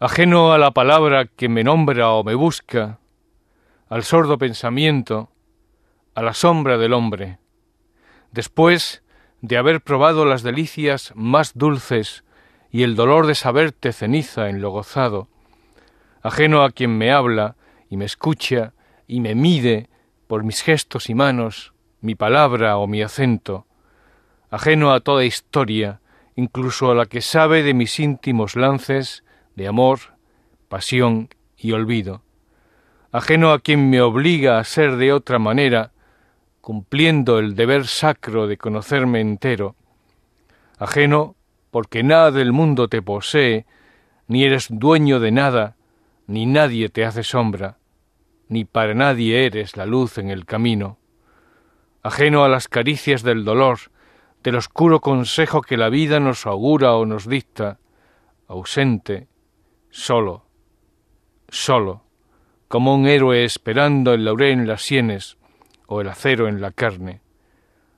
ajeno a la palabra que me nombra o me busca, al sordo pensamiento, a la sombra del hombre, después de haber probado las delicias más dulces y el dolor de saberte ceniza en lo gozado, ajeno a quien me habla y me escucha y me mide por mis gestos y manos, mi palabra o mi acento, ajeno a toda historia, incluso a la que sabe de mis íntimos lances de amor, pasión y olvido, ajeno a quien me obliga a ser de otra manera, cumpliendo el deber sacro de conocerme entero, ajeno porque nada del mundo te posee, ni eres dueño de nada, ni nadie te hace sombra, ni para nadie eres la luz en el camino, ajeno a las caricias del dolor, del oscuro consejo que la vida nos augura o nos dicta, ausente, solo, solo, como un héroe esperando el laurel en las sienes o el acero en la carne,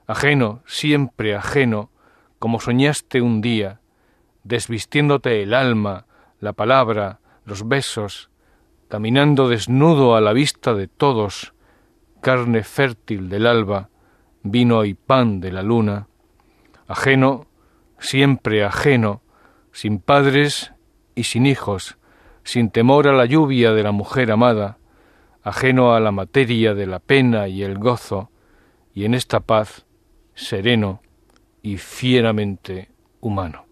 ajeno, siempre ajeno, como soñaste un día, desvistiéndote el alma, la palabra, los besos, caminando desnudo a la vista de todos, carne fértil del alba, vino y pan de la luna, ajeno, siempre ajeno, sin padres y sin hijos, sin temor a la lluvia de la mujer amada, ajeno a la materia de la pena y el gozo, y en esta paz sereno y fieramente humano.